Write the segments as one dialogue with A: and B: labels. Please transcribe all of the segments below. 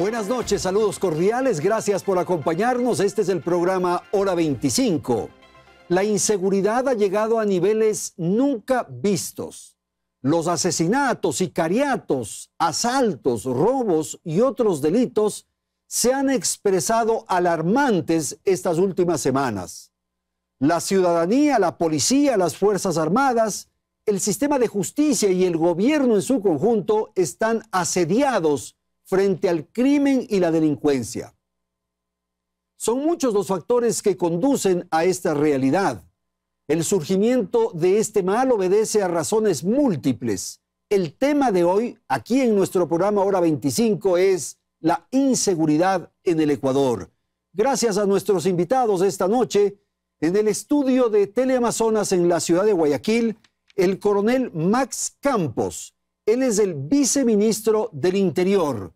A: Buenas noches, saludos cordiales, gracias por acompañarnos. Este es el programa Hora 25. La inseguridad ha llegado a niveles nunca vistos. Los asesinatos, sicariatos, asaltos, robos y otros delitos se han expresado alarmantes estas últimas semanas. La ciudadanía, la policía, las Fuerzas Armadas, el sistema de justicia y el gobierno en su conjunto están asediados frente al crimen y la delincuencia. Son muchos los factores que conducen a esta realidad. El surgimiento de este mal obedece a razones múltiples. El tema de hoy, aquí en nuestro programa Hora 25, es la inseguridad en el Ecuador. Gracias a nuestros invitados esta noche, en el estudio de Teleamazonas en la ciudad de Guayaquil, el coronel Max Campos. Él es el viceministro del Interior.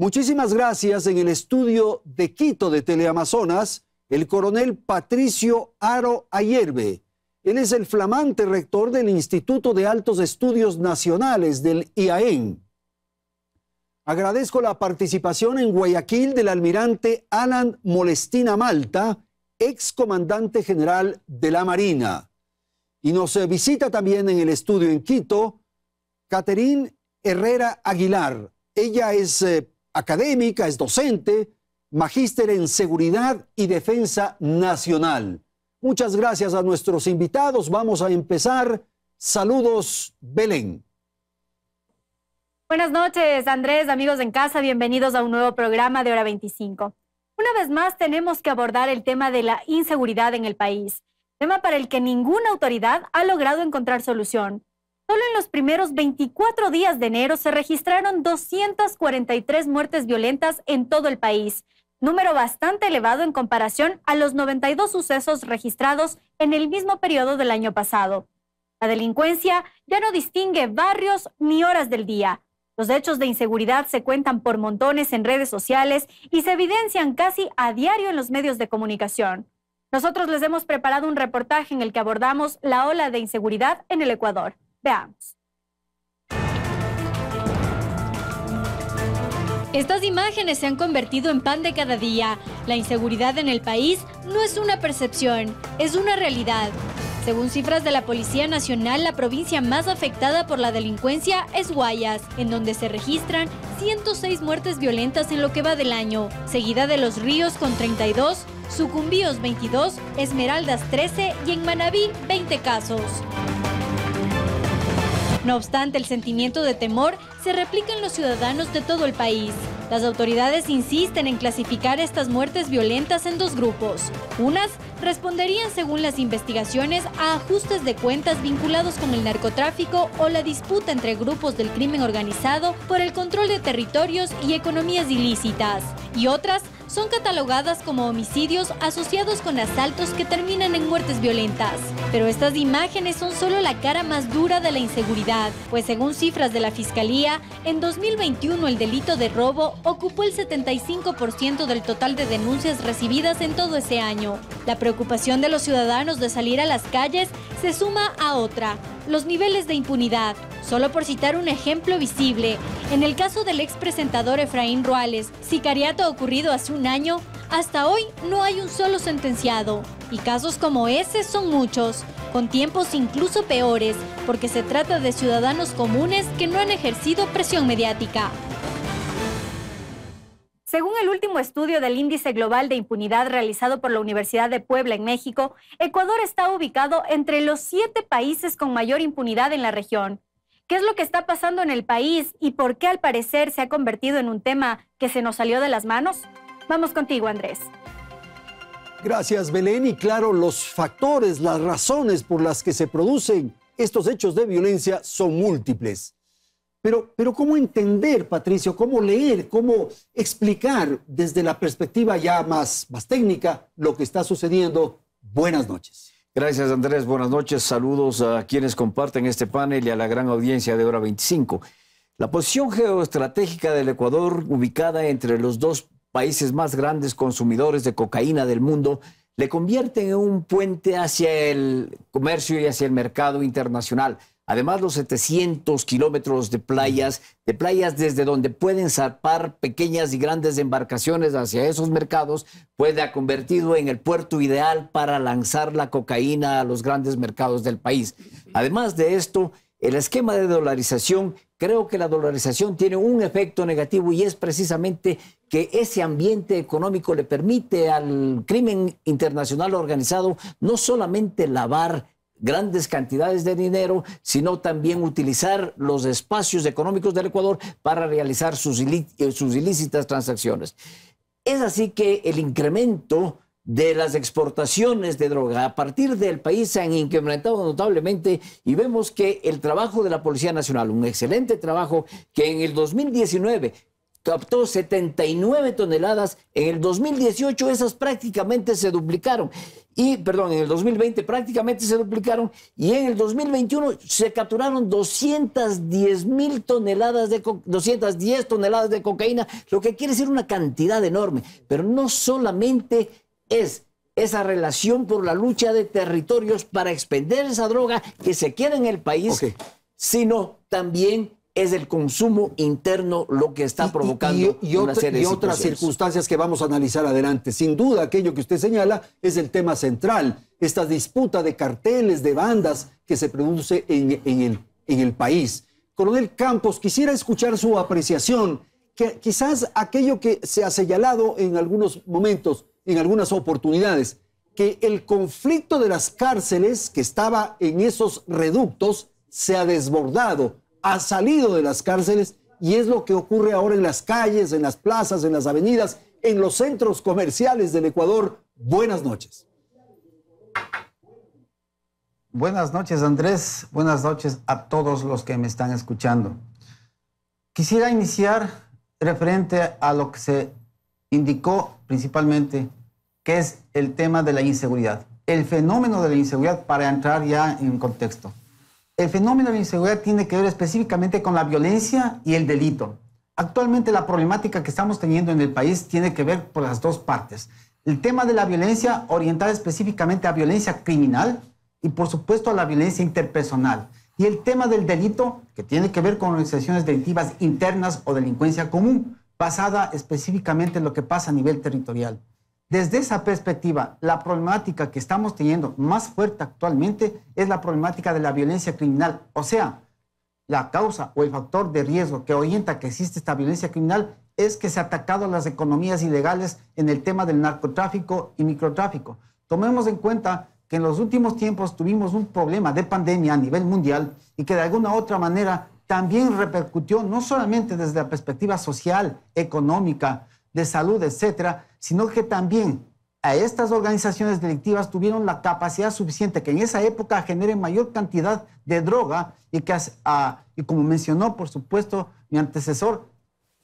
A: Muchísimas gracias en el estudio de Quito de Teleamazonas, el coronel Patricio Aro Ayerbe. Él es el flamante rector del Instituto de Altos Estudios Nacionales del IAEN. Agradezco la participación en Guayaquil del almirante Alan Molestina Malta, ex comandante general de la Marina. Y nos eh, visita también en el estudio en Quito, Caterín Herrera Aguilar. Ella es eh, académica, es docente, magíster en Seguridad y Defensa Nacional. Muchas gracias a nuestros invitados. Vamos a empezar. Saludos, Belén.
B: Buenas noches, Andrés, amigos en casa, bienvenidos a un nuevo programa de Hora 25. Una vez más, tenemos que abordar el tema de la inseguridad en el país, tema para el que ninguna autoridad ha logrado encontrar solución. Solo en los primeros 24 días de enero se registraron 243 muertes violentas en todo el país, número bastante elevado en comparación a los 92 sucesos registrados en el mismo periodo del año pasado. La delincuencia ya no distingue barrios ni horas del día. Los hechos de inseguridad se cuentan por montones en redes sociales y se evidencian casi a diario en los medios de comunicación. Nosotros les hemos preparado un reportaje en el que abordamos la ola de inseguridad en el Ecuador. Veamos. Estas imágenes se han convertido en pan de cada día. La inseguridad en el país no es una percepción, es una realidad. Según cifras de la Policía Nacional, la provincia más afectada por la delincuencia es Guayas, en donde se registran 106 muertes violentas en lo que va del año, seguida de Los Ríos con 32, Sucumbíos 22, Esmeraldas 13 y en Manabí 20 casos. No obstante, el sentimiento de temor se replica en los ciudadanos de todo el país. Las autoridades insisten en clasificar estas muertes violentas en dos grupos. Unas responderían, según las investigaciones, a ajustes de cuentas vinculados con el narcotráfico o la disputa entre grupos del crimen organizado por el control de territorios y economías ilícitas. Y otras son catalogadas como homicidios asociados con asaltos que terminan en muertes violentas. Pero estas imágenes son solo la cara más dura de la inseguridad, pues según cifras de la Fiscalía, en 2021 el delito de robo ocupó el 75% del total de denuncias recibidas en todo ese año. La preocupación de los ciudadanos de salir a las calles se suma a otra, los niveles de impunidad, solo por citar un ejemplo visible. En el caso del expresentador Efraín Ruales, sicariato ocurrido hace un año, hasta hoy no hay un solo sentenciado. Y casos como ese son muchos, con tiempos incluso peores, porque se trata de ciudadanos comunes que no han ejercido presión mediática. Según el último estudio del Índice Global de Impunidad realizado por la Universidad de Puebla en México, Ecuador está ubicado entre los siete países con mayor impunidad en la región. ¿Qué es lo que está pasando en el país y por qué al parecer se ha convertido en un tema que se nos salió de las manos? Vamos contigo, Andrés.
A: Gracias, Belén. Y claro, los factores, las razones por las que se producen estos hechos de violencia son múltiples. Pero, ¿cómo entender, Patricio? ¿Cómo leer? ¿Cómo explicar desde la perspectiva ya más, más técnica lo
C: que está sucediendo? Buenas noches. Gracias, Andrés. Buenas noches. Saludos a quienes comparten este panel y a la gran audiencia de Hora 25. La posición geoestratégica del Ecuador, ubicada entre los dos países más grandes consumidores de cocaína del mundo, le convierte en un puente hacia el comercio y hacia el mercado internacional. Además, los 700 kilómetros de playas, de playas desde donde pueden zarpar pequeñas y grandes embarcaciones hacia esos mercados, puede ha convertido en el puerto ideal para lanzar la cocaína a los grandes mercados del país. Además de esto, el esquema de dolarización, creo que la dolarización tiene un efecto negativo y es precisamente que ese ambiente económico le permite al crimen internacional organizado no solamente lavar grandes cantidades de dinero, sino también utilizar los espacios económicos del Ecuador para realizar sus, eh, sus ilícitas transacciones. Es así que el incremento de las exportaciones de droga a partir del país se han incrementado notablemente y vemos que el trabajo de la Policía Nacional, un excelente trabajo que en el 2019 captó 79 toneladas. En el 2018 esas prácticamente se duplicaron. Y, perdón, en el 2020 prácticamente se duplicaron. Y en el 2021 se capturaron 210 mil toneladas de, 210 toneladas de cocaína, lo que quiere decir una cantidad enorme. Pero no solamente es esa relación por la lucha de territorios para expender esa droga que se queda en el país, sino también es el consumo interno lo que está provocando y, otras circunstancias
A: que vamos a analizar adelante. Sin duda, aquello que usted señala es el tema central, esta disputa de carteles, de bandas que se produce en, el, en el país. Coronel Campos, quisiera escuchar su apreciación, que quizás aquello que se ha señalado en algunos momentos, en algunas oportunidades, que el conflicto de las cárceles que estaba en esos reductos se ha desbordado ha salido de las cárceles y es lo que ocurre ahora en las calles, en las plazas, en las avenidas, en los centros comerciales del Ecuador. Buenas
D: noches. Buenas noches, Andrés. Buenas noches a todos los que me están escuchando. Quisiera iniciar referente a lo que se indicó principalmente, que es el tema de la inseguridad, el fenómeno de la inseguridad para entrar ya en contexto. El fenómeno de la inseguridad tiene que ver específicamente con la violencia y el delito. Actualmente la problemática que estamos teniendo en el país tiene que ver por las dos partes. El tema de la violencia orientada específicamente a violencia criminal y por supuesto a la violencia interpersonal. Y el tema del delito que tiene que ver con organizaciones delictivas internas o delincuencia común, basada específicamente en lo que pasa a nivel territorial. Desde esa perspectiva, la problemática que estamos teniendo más fuerte actualmente es la problemática de la violencia criminal. O sea, la causa o el factor de riesgo que orienta que existe esta violencia criminal es que se ha atacado las economías ilegales en el tema del narcotráfico y microtráfico. Tomemos en cuenta que en los últimos tiempos tuvimos un problema de pandemia a nivel mundial y que de alguna u otra manera también repercutió no solamente desde la perspectiva social, económica, de salud, etcétera, sino que también a estas organizaciones delictivas tuvieron la capacidad suficiente que en esa época generen mayor cantidad de droga y que, y como mencionó, por supuesto, mi antecesor,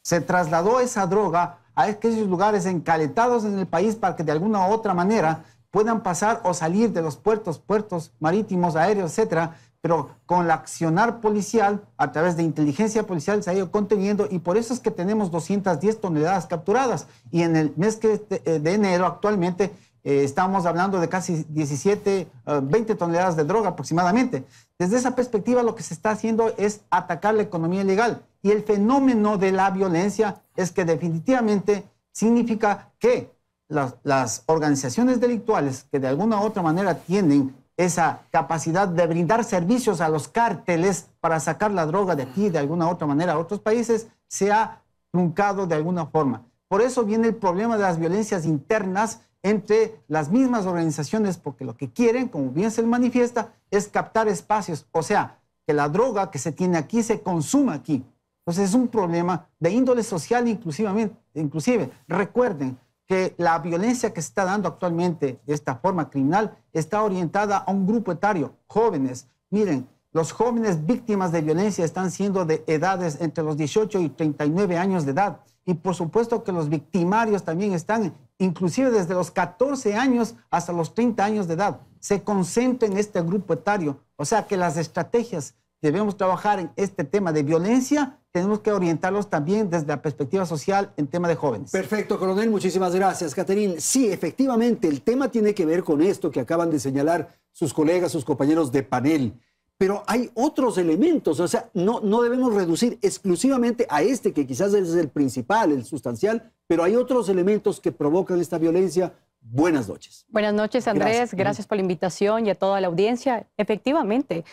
D: se trasladó esa droga a aquellos lugares encaletados en el país para que de alguna u otra manera puedan pasar o salir de los puertos, puertos marítimos, aéreos, etcétera, pero con el accionar policial, a través de inteligencia policial, se ha ido conteniendo y por eso es que tenemos 210 toneladas capturadas. Y en el mes este, eh, de enero actualmente eh, estamos hablando de casi 17, 20 eh, toneladas de droga aproximadamente. Desde esa perspectiva lo que se está haciendo es atacar la economía ilegal. Y el fenómeno de la violencia es que definitivamente significa que las, las, organizaciones delictuales que de alguna u otra manera tienen esa capacidad de brindar servicios a los cárteles para sacar la droga de aquí de alguna otra manera a otros países se ha truncado de alguna forma. Por eso viene el problema de las violencias internas entre las mismas organizaciones, porque lo que quieren, como bien se manifiesta, es captar espacios, o sea, que la droga que se tiene aquí se consuma aquí. Entonces es un problema de índole social inclusive. Recuerden, que la violencia que se está dando actualmente de esta forma criminal está orientada a un grupo etario, jóvenes. Miren, los jóvenes víctimas de violencia están siendo de edades entre los 18 y 39 años de edad. Y por supuesto que los victimarios también están, inclusive desde los 14 años hasta los 30 años de edad. Se concentra en este grupo etario. O sea que las estrategias debemos trabajar en este tema de violencia, tenemos que orientarlos también desde la perspectiva social en tema de jóvenes. Perfecto, coronel, muchísimas gracias. Caterín, sí, efectivamente, el tema
A: tiene que ver con esto que acaban de señalar sus colegas, sus compañeros de panel. Pero hay otros elementos, o sea, no, no debemos reducir exclusivamente a este, que quizás es el principal, el sustancial, pero hay otros elementos que provocan esta violencia, Buenas noches.
E: Buenas noches, Andrés. Gracias. Gracias. por la invitación y a toda la audiencia. Efectivamente,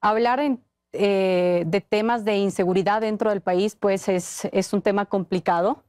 E: hablar en eh, de temas de inseguridad dentro del país, pues es, un tema complicado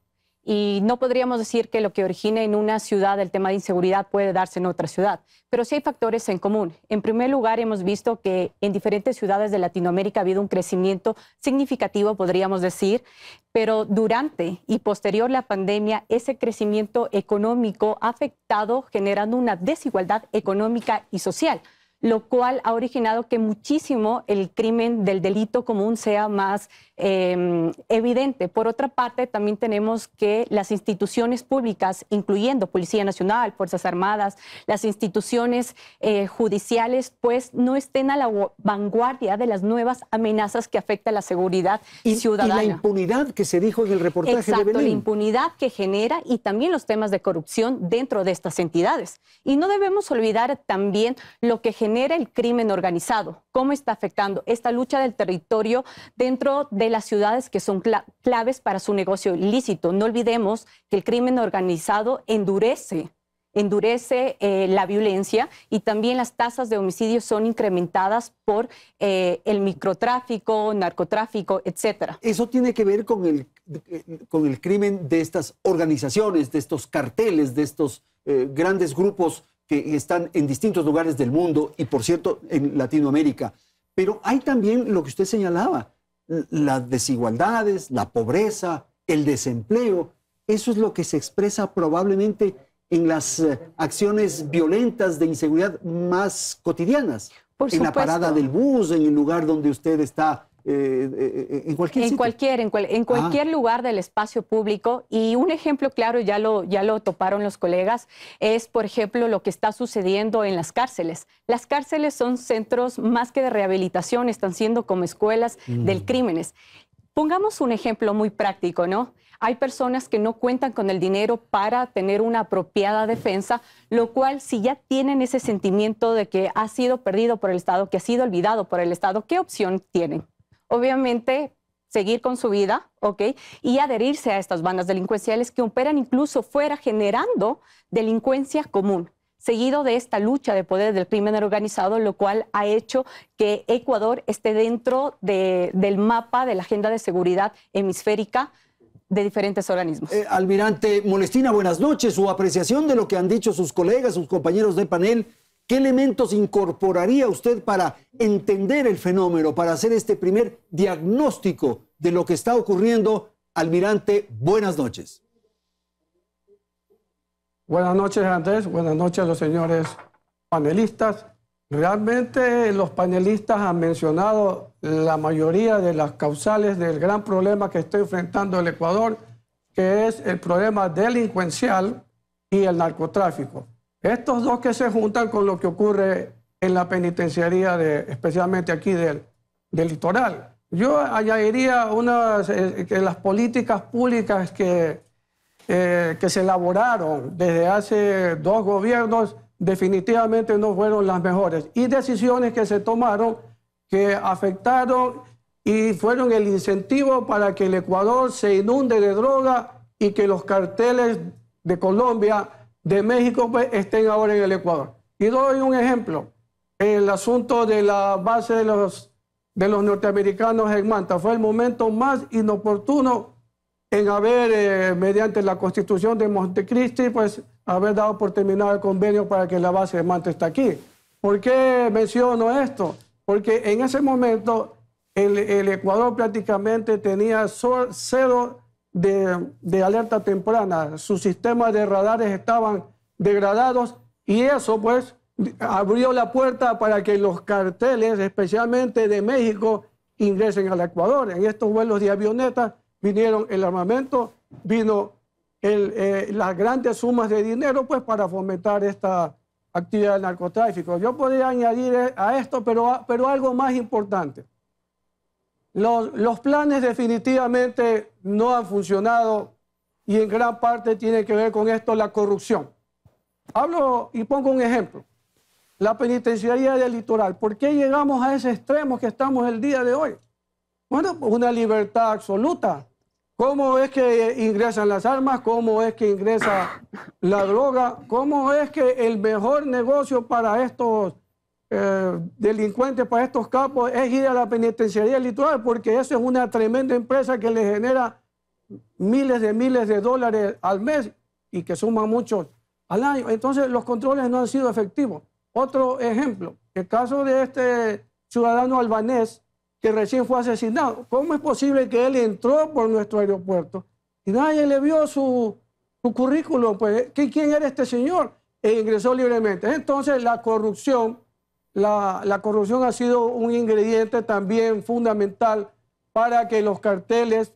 E: y no podríamos decir que lo que origina en una ciudad el tema de inseguridad puede darse en otra ciudad, pero sí hay factores en común. En primer lugar, hemos visto que en diferentes ciudades de Latinoamérica ha habido un crecimiento significativo, podríamos decir, pero durante y posterior la pandemia, ese crecimiento económico ha afectado generando una desigualdad económica y social lo cual ha originado que muchísimo el crimen del delito común sea más em, evidente. Por otra parte, también tenemos que las instituciones públicas, incluyendo Policía Nacional, Fuerzas Armadas, las instituciones eh, judiciales, pues no estén a la vanguardia de las nuevas amenazas que afectan la seguridad ciudadana. Y la
A: impunidad que se dijo en el reportaje Exacto, de Belén. la
E: impunidad que genera y también los temas de corrupción dentro de estas entidades. Y no debemos olvidar también lo que genera genera el crimen organizado, cómo está afectando esta lucha del territorio dentro de las ciudades que son claves para su negocio ilícito. No olvidemos que el crimen organizado endurece endurece eh, la violencia y también las tasas de homicidios son incrementadas por eh, el microtráfico, narcotráfico, etcétera.
A: Eso tiene que ver con el, con el crimen de estas organizaciones, de estos carteles, de estos eh, grandes grupos que están en distintos lugares del mundo y, por cierto, en Latinoamérica. Pero hay también lo que usted señalaba, las desigualdades, la pobreza, el desempleo. Eso es lo que se expresa probablemente en las eh, acciones violentas de inseguridad más cotidianas. Por en la parada del bus, en el lugar donde usted está eh, eh, eh, en cualquier en
E: cualquier en, cualquier ah. lugar del espacio público y un ejemplo claro ya lo ya lo toparon los colegas es por ejemplo lo que está sucediendo en las cárceles las cárceles son centros más que de rehabilitación están siendo como escuelas mm. del crímenes pongamos un ejemplo muy práctico no hay personas que no cuentan con el dinero para tener una apropiada defensa, lo cual si ya tienen ese sentimiento de que ha sido perdido por el Estado, que ha sido olvidado por el Estado, ¿qué opción tienen? obviamente seguir con su vida, ¿ok? Y adherirse a estas bandas delincuenciales que operan incluso fuera generando delincuencia común, seguido de esta lucha de poder del crimen organizado, lo cual ha hecho que Ecuador esté dentro del mapa de la agenda de seguridad hemisférica de diferentes organismos.
A: Eh, almirante Molestina, buenas noches. Su apreciación de lo que han dicho sus colegas, sus compañeros de panel ¿Qué elementos incorporaría usted para entender el fenómeno, para hacer este primer diagnóstico de lo que está ocurriendo? Almirante,
F: buenas noches. Buenas noches, Andrés. Buenas noches los señores panelistas. Realmente los panelistas han mencionado la mayoría de las causales del gran problema que está enfrentando el Ecuador, que es el problema delincuencial y el narcotráfico. Estos dos que se juntan con lo que ocurre en la penitenciaría, de, especialmente aquí del, litoral. Yo añadiría eh, que las políticas públicas que, eh, que se elaboraron desde hace dos gobiernos definitivamente no fueron las mejores y decisiones que se tomaron que afectaron y fueron el incentivo para que el Ecuador se inunde de droga y que los carteles de Colombia de México pues, estén ahora en el Ecuador. Y doy un ejemplo. El asunto de la base de los, de los norteamericanos en Manta fue el momento más inoportuno en haber, eh, mediante la constitución de Montecristi, pues haber dado por terminado el convenio para que la base de Manta esté aquí. ¿Por qué menciono esto? Porque en ese momento el, Ecuador prácticamente tenía cero de, alerta temprana, sus sistemas de radares estaban degradados y eso pues abrió la puerta para que los carteles, especialmente de México, ingresen al Ecuador. En estos vuelos de avionetas vinieron el armamento, vino eh, las grandes sumas de dinero pues, para fomentar esta actividad de narcotráfico. Yo podría añadir eh, a esto, pero, pero algo más importante. Los, planes definitivamente no han funcionado y en gran parte tiene que ver con esto la corrupción. Hablo y pongo un ejemplo. La penitenciaría del litoral. ¿Por qué llegamos a ese extremo que estamos el día de hoy? Bueno, una libertad absoluta. ¿Cómo es que ingresan las armas? ¿Cómo es que ingresa la droga? ¿Cómo es que el mejor negocio para estos eh, delincuente delincuentes para estos capos es ir a la penitenciaría litoral, porque eso es una tremenda empresa que le genera miles de miles de dólares al mes y que suma mucho al año. Entonces los controles no han sido efectivos. Otro ejemplo, el caso de este ciudadano albanés que recién fue asesinado. ¿Cómo es posible que él entró por nuestro aeropuerto y nadie le vio su, su currículum? Pues, ¿quién era este señor? E ingresó libremente. Entonces la corrupción la, corrupción ha sido un ingrediente también fundamental para que los carteles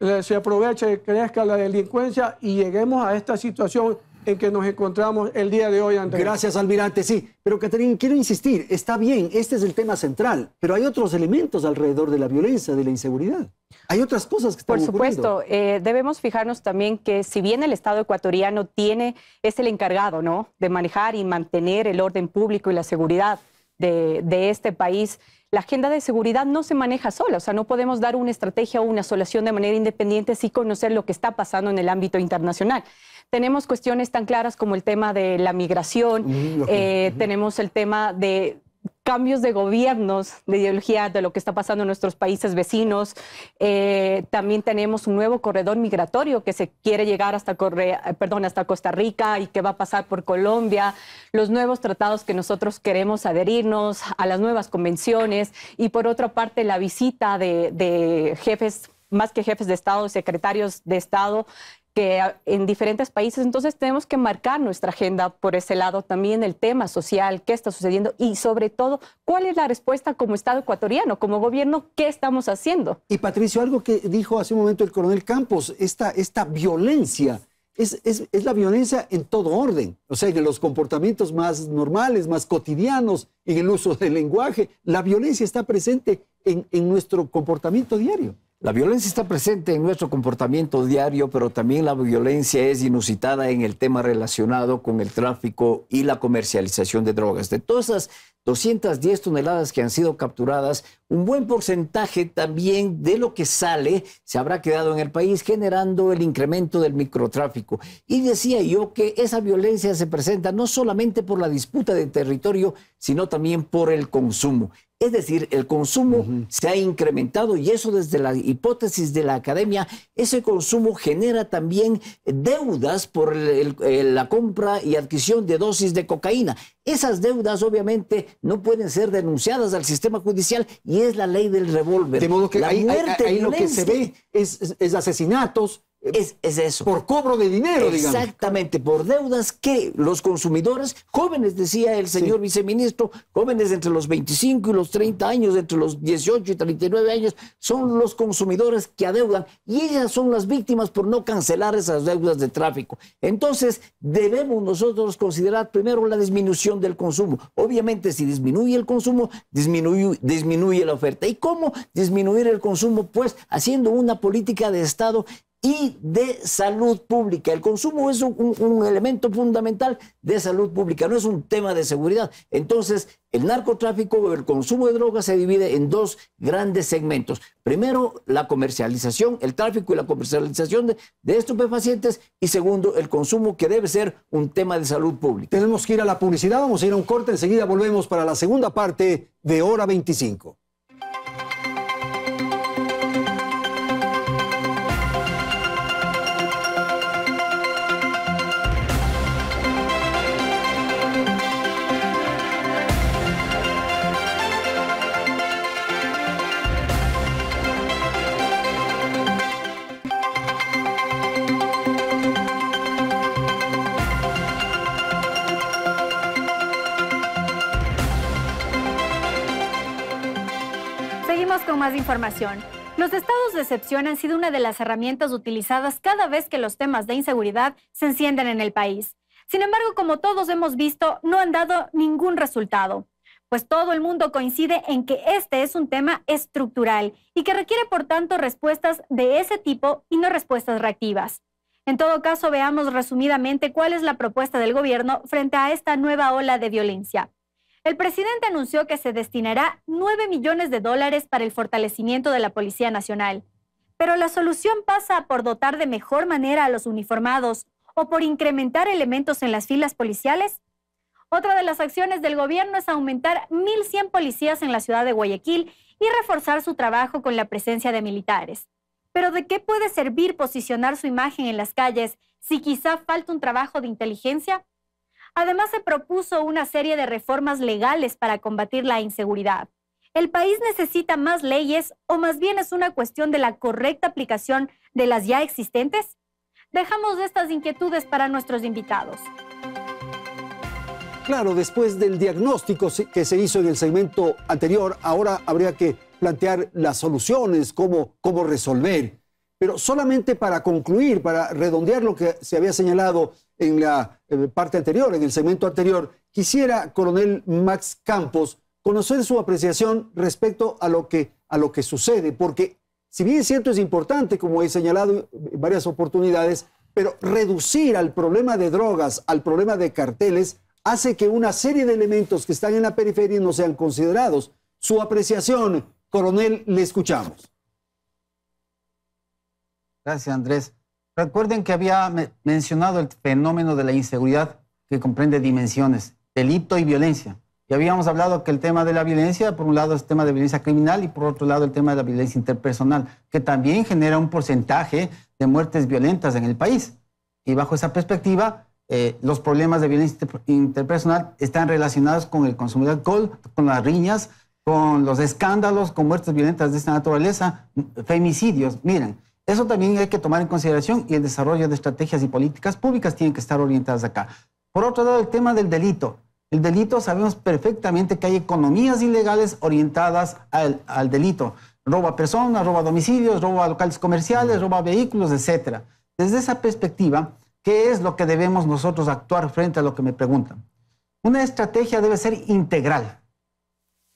F: eh, se aprovechen, crezca la delincuencia y lleguemos a esta situación en que nos encontramos el día de hoy. Gracias, almirante. Sí, pero Catherine, quiero insistir, está bien, este es el tema central, pero hay otros
A: elementos alrededor de la violencia, de la inseguridad. Hay otras cosas que están Por supuesto,
E: eh, debemos fijarnos también que si bien el Estado ecuatoriano tiene, es el encargado, de manejar y mantener el orden público y la seguridad, de, este país, la agenda de seguridad no se maneja sola, o sea, no podemos dar una estrategia o una solución de manera independiente sin conocer lo que está pasando en el ámbito internacional tenemos cuestiones tan claras como el tema de la migración, mm, eh, tenemos el tema de cambios de gobiernos, de ideología, de lo que está pasando en nuestros países vecinos. Eh, también tenemos un nuevo corredor migratorio que se quiere llegar hasta, eh, perdón, hasta Costa Rica y que va a pasar por Colombia, los nuevos tratados que nosotros queremos adherirnos a las nuevas convenciones y por otra parte la visita de, de jefes más que jefes de Estado, secretarios de Estado que en diferentes países. Entonces tenemos que marcar nuestra agenda por ese lado también, el tema social, qué está sucediendo y sobre todo, cuál es la respuesta como Estado ecuatoriano, como gobierno, qué estamos haciendo.
A: Y Patricio, algo que dijo hace un momento el coronel Campos, esta, esta violencia. Es, la violencia en todo orden, o sea, en los comportamientos más normales, más cotidianos, en el uso del lenguaje. La violencia está presente
C: en nuestro comportamiento diario. La violencia está presente en nuestro comportamiento diario, pero también la violencia es inusitada en el tema relacionado con el tráfico y la comercialización de drogas. De todas esas 210 toneladas que han sido capturadas, un buen porcentaje también de lo que sale se habrá quedado en el país, generando el incremento del microtráfico. Y decía yo que esa violencia se presenta no solamente por la disputa de territorio, sino también por el consumo. Es decir, el consumo se ha incrementado y eso desde la hipótesis de la academia, ese consumo genera también deudas por la compra y adquisición de dosis de cocaína. Esas deudas obviamente no pueden ser denunciadas al sistema judicial y es la ley del revólver. De modo que lo que se ve es asesinatos, es, es, eso. Por cobro de dinero, Exactamente, por deudas que los consumidores, jóvenes, decía el señor viceministro, jóvenes entre los 25 y los 30 años, entre los 18 y 39 años, son los consumidores que adeudan y ellas son las víctimas por no cancelar esas deudas de tráfico. Entonces, debemos nosotros considerar primero la disminución del consumo. Obviamente, si disminuye el consumo, disminuye la oferta. ¿Y cómo disminuir el consumo? Pues haciendo una política de Estado y de salud pública. El consumo es un, elemento fundamental de salud pública, no es un tema de seguridad. Entonces, el narcotráfico o el consumo de drogas se divide en dos grandes segmentos. Primero, la comercialización, el tráfico y la comercialización de, de estupefacientes. Y segundo, el consumo, que debe ser un tema de salud pública. Tenemos que ir a la
A: publicidad, vamos a ir a un corte, enseguida volvemos para la segunda parte de Hora 25.
B: más información. Los estados de excepción han sido una de las herramientas utilizadas cada vez que los temas de inseguridad se encienden en el país. Sin embargo, como todos hemos visto, no han dado ningún resultado, pues todo el mundo coincide en que este es un tema estructural y que requiere, por tanto, respuestas de ese tipo y no respuestas reactivas. En todo caso, veamos resumidamente cuál es la propuesta del gobierno frente a esta nueva ola de violencia. El presidente anunció que se destinará 9 millones de dólares para el fortalecimiento de la Policía Nacional. Pero la solución pasa por dotar de mejor manera a los uniformados o por incrementar elementos en las filas policiales. Otra de las acciones del gobierno es aumentar 1.100 policías en la ciudad de Guayaquil y reforzar su trabajo con la presencia de militares. Pero ¿de qué puede servir posicionar su imagen en las calles si quizá falta un trabajo de inteligencia? Además, se propuso una serie de reformas legales para combatir la inseguridad. ¿El país necesita más leyes o más bien es una cuestión de la correcta aplicación de las ya existentes? Dejamos estas inquietudes para nuestros invitados.
A: Claro, después del diagnóstico que se hizo en el segmento anterior, ahora habría que plantear las soluciones, cómo, cómo resolver pero solamente para concluir, para redondear lo que se había señalado en la eh, parte anterior, en el segmento anterior, quisiera, coronel Max Campos, conocer su apreciación respecto a lo que, a lo que sucede, porque si bien es cierto es importante, como he señalado en varias oportunidades, pero reducir al problema de drogas, al problema de carteles, hace que una serie de elementos que están en la periferia no sean considerados. Su apreciación,
D: coronel, le escuchamos. Gracias, Andrés. Recuerden que había mencionado el fenómeno de la inseguridad que comprende dimensiones, delito y violencia. Y habíamos hablado que el tema de la violencia, por un lado, es el tema de violencia criminal y por otro lado, el tema de la violencia interpersonal, que también genera un porcentaje de muertes violentas en el país. Y bajo esa perspectiva, eh, los problemas de violencia interpersonal están relacionados con el consumo de alcohol, con las riñas, con los escándalos, con muertes violentas de esta naturaleza, femicidios. Miren, eso también hay que tomar en consideración y el desarrollo de estrategias y políticas públicas tienen que estar orientadas acá. Por otro lado, el tema del delito. El delito sabemos perfectamente que hay economías ilegales orientadas al, delito. Roba personas, roba domicilios, roba locales comerciales, roba vehículos, etc. Desde esa perspectiva, ¿qué es lo que debemos nosotros actuar frente a lo que me preguntan? Una estrategia debe ser integral.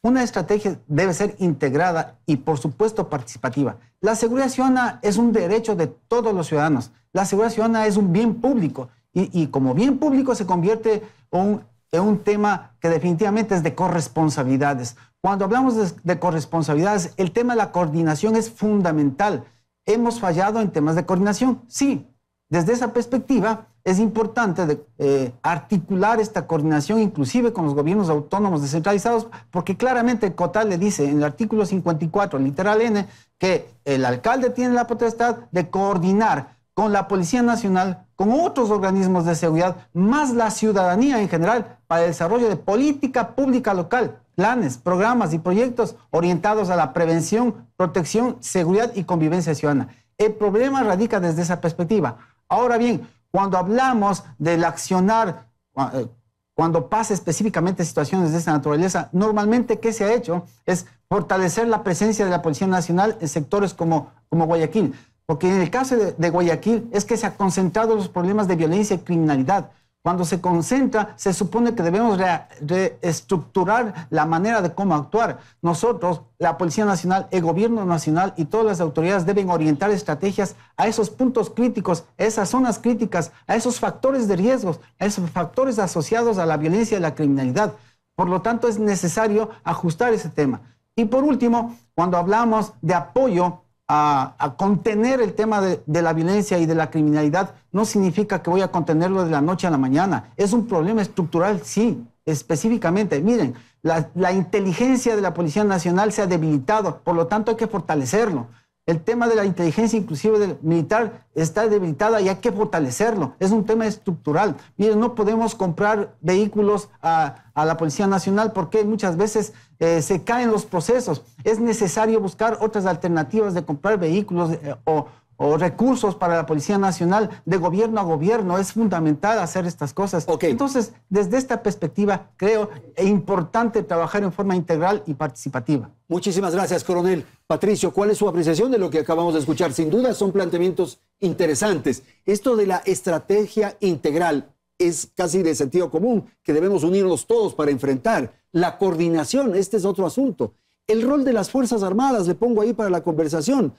D: Una estrategia debe ser integrada y, por supuesto, participativa. La seguridad ciudadana es un derecho de todos los ciudadanos. La seguridad ciudadana es un bien público y, como bien público se convierte en un tema que definitivamente es de corresponsabilidades. Cuando hablamos de corresponsabilidades, el tema de la coordinación es fundamental. ¿Hemos fallado en temas de coordinación? Sí, desde esa perspectiva, es importante eh, articular esta coordinación inclusive con los gobiernos autónomos descentralizados, porque claramente el COTAL le dice en el artículo 54, literal N, que el alcalde tiene la potestad de coordinar con la Policía Nacional, con otros organismos de seguridad, más la ciudadanía en general, para el desarrollo de política pública local, planes, programas y proyectos orientados a la prevención, protección, seguridad y convivencia ciudadana. El problema radica desde esa perspectiva. Ahora bien, cuando hablamos del accionar, eh, cuando pasa específicamente situaciones de esta naturaleza, normalmente ¿qué se ha hecho? Es fortalecer la presencia de la Policía Nacional en sectores como, como Guayaquil. Porque en el caso de, de Guayaquil es que se han concentrado los problemas de violencia y criminalidad. Cuando se concentra, se supone que debemos reestructurar la manera de cómo actuar. Nosotros, la Policía Nacional, el Gobierno Nacional y todas las autoridades deben orientar estrategias a esos puntos críticos, a esas zonas críticas, a esos factores de riesgos, a esos factores asociados a la violencia y la criminalidad. Por lo tanto, es necesario ajustar ese tema. Y por último, cuando hablamos de apoyo a, contener el tema de, la violencia y de la criminalidad, no significa que voy a contenerlo de la noche a la mañana. Es un problema estructural, sí, específicamente. Miren, la, la inteligencia de la Policía Nacional se ha debilitado, por lo tanto hay que fortalecerlo. El tema de la inteligencia inclusive del militar está debilitada y hay que fortalecerlo. Es un tema estructural. Miren, no podemos comprar vehículos a, la Policía Nacional porque muchas veces eh, se caen los procesos. Es necesario buscar otras alternativas de comprar vehículos eh, o, o recursos para la Policía Nacional de gobierno a gobierno. Es fundamental hacer estas cosas. Entonces, desde esta perspectiva, creo es importante trabajar en forma integral y participativa. Muchísimas gracias, coronel.
A: Patricio, ¿cuál es su apreciación de lo que acabamos de escuchar? Sin duda son planteamientos interesantes. Esto de la estrategia integral es casi de sentido común, que debemos unirnos todos para enfrentar. La coordinación, este es otro asunto. El rol de las Fuerzas Armadas, le pongo ahí para la conversación